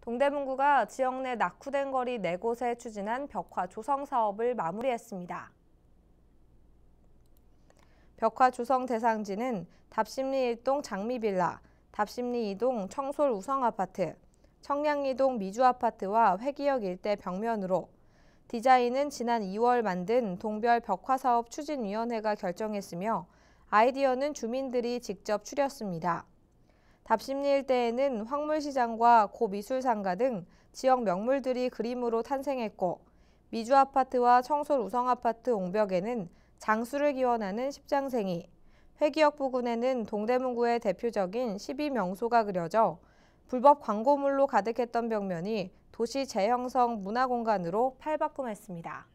동대문구가 지역 내 낙후된 거리 4곳에 추진한 벽화 조성 사업을 마무리했습니다. 벽화 조성 대상지는 답심리 1동 장미빌라, 답심리 2동 청솔 우성아파트, 청량리동 미주아파트와 회기역 일대 벽면으로 디자인은 지난 2월 만든 동별 벽화사업 추진위원회가 결정했으며 아이디어는 주민들이 직접 추렸습니다. 답심리일 때에는 황물시장과 고미술상가 등 지역 명물들이 그림으로 탄생했고 미주아파트와 청솔 우성아파트 옹벽에는 장수를 기원하는 십장생이, 회기역 부근에는 동대문구의 대표적인 12명소가 그려져 불법 광고물로 가득했던 벽면이 도시 재형성 문화공간으로 팔바꿈했습니다.